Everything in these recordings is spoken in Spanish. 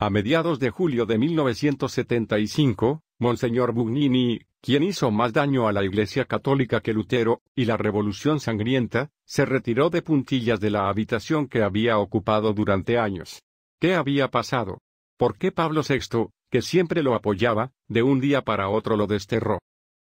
A mediados de julio de 1975, Monseñor Bugnini, quien hizo más daño a la Iglesia Católica que Lutero, y la Revolución Sangrienta, se retiró de puntillas de la habitación que había ocupado durante años. ¿Qué había pasado? ¿Por qué Pablo VI, que siempre lo apoyaba, de un día para otro lo desterró?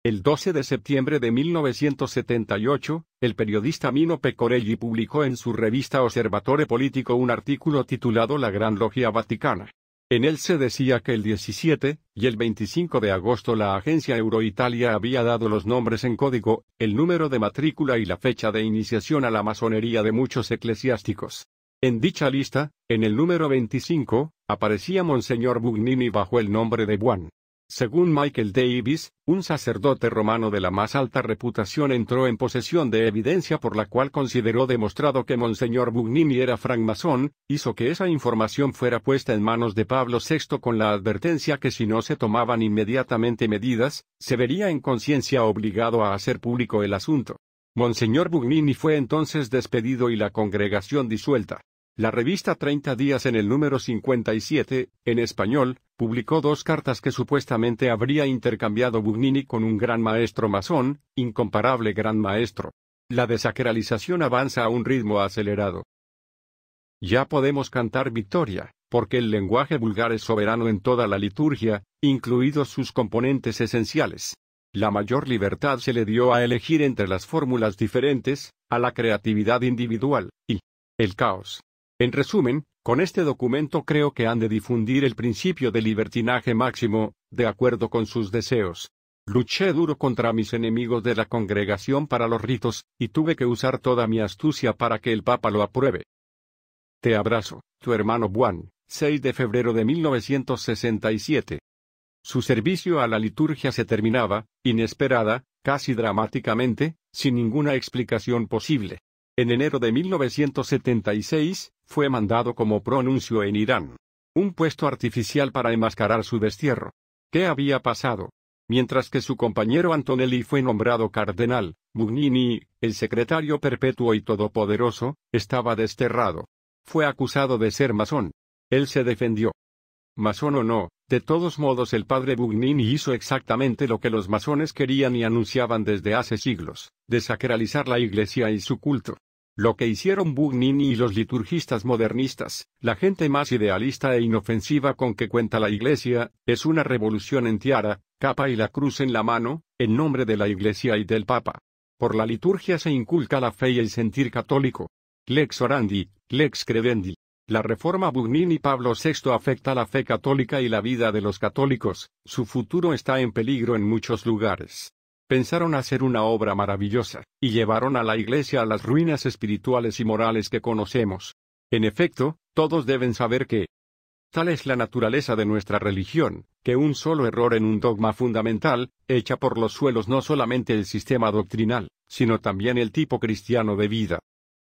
El 12 de septiembre de 1978, el periodista Mino Pecorelli publicó en su revista Observatore Político un artículo titulado La Gran Logia Vaticana. En él se decía que el 17 y el 25 de agosto la agencia Euroitalia había dado los nombres en código, el número de matrícula y la fecha de iniciación a la masonería de muchos eclesiásticos. En dicha lista, en el número 25, aparecía Monseñor Bugnini bajo el nombre de Juan. Según Michael Davis, un sacerdote romano de la más alta reputación entró en posesión de evidencia por la cual consideró demostrado que Monseñor Bugnini era francmasón, hizo que esa información fuera puesta en manos de Pablo VI con la advertencia que si no se tomaban inmediatamente medidas, se vería en conciencia obligado a hacer público el asunto. Monseñor Bugnini fue entonces despedido y la congregación disuelta. La revista 30 días en el número 57, en español, publicó dos cartas que supuestamente habría intercambiado Bugnini con un gran maestro masón, incomparable gran maestro. La desacralización avanza a un ritmo acelerado. Ya podemos cantar victoria, porque el lenguaje vulgar es soberano en toda la liturgia, incluidos sus componentes esenciales. La mayor libertad se le dio a elegir entre las fórmulas diferentes, a la creatividad individual, y el caos. En resumen, con este documento creo que han de difundir el principio de libertinaje máximo, de acuerdo con sus deseos. Luché duro contra mis enemigos de la congregación para los ritos, y tuve que usar toda mi astucia para que el Papa lo apruebe. Te abrazo, tu hermano Juan, 6 de febrero de 1967. Su servicio a la liturgia se terminaba, inesperada, casi dramáticamente, sin ninguna explicación posible. En enero de 1976, fue mandado como pronuncio en Irán. Un puesto artificial para enmascarar su destierro. ¿Qué había pasado? Mientras que su compañero Antonelli fue nombrado cardenal, Bugnini, el secretario perpetuo y todopoderoso, estaba desterrado. Fue acusado de ser masón. Él se defendió. Masón o no, de todos modos el padre Bugnini hizo exactamente lo que los masones querían y anunciaban desde hace siglos, desacralizar la iglesia y su culto. Lo que hicieron Bugnini y los liturgistas modernistas, la gente más idealista e inofensiva con que cuenta la Iglesia, es una revolución en tiara, capa y la cruz en la mano, en nombre de la Iglesia y del Papa. Por la liturgia se inculca la fe y el sentir católico. Lex orandi, lex credendi. La reforma Bugnini y Pablo VI afecta la fe católica y la vida de los católicos, su futuro está en peligro en muchos lugares pensaron hacer una obra maravillosa, y llevaron a la iglesia a las ruinas espirituales y morales que conocemos. En efecto, todos deben saber que tal es la naturaleza de nuestra religión, que un solo error en un dogma fundamental, echa por los suelos no solamente el sistema doctrinal, sino también el tipo cristiano de vida.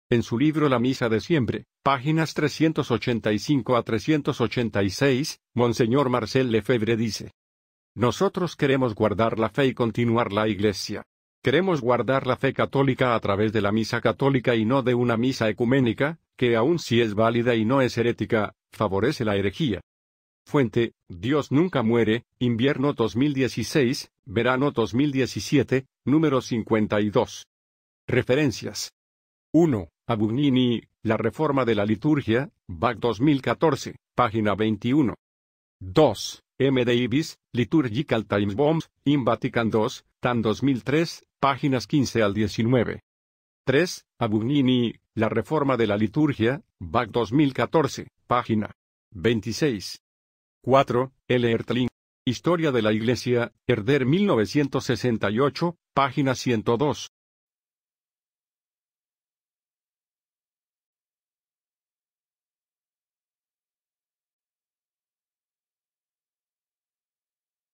En su libro La Misa de Siempre, páginas 385 a 386, Monseñor Marcel Lefebvre dice, nosotros queremos guardar la fe y continuar la Iglesia. Queremos guardar la fe católica a través de la misa católica y no de una misa ecuménica, que aun si es válida y no es herética, favorece la herejía. Fuente, Dios nunca muere, invierno 2016, verano 2017, número 52. Referencias. 1. Abugnini, La Reforma de la Liturgia, BAC 2014, página 21. 2. M. Davis, Liturgical Times Bombs, in Vatican II, Tan 2003, páginas 15 al 19. 3. Abugnini, La Reforma de la Liturgia, BAC 2014, página 26. 4. L. Ertling, Historia de la Iglesia, Herder 1968, página 102.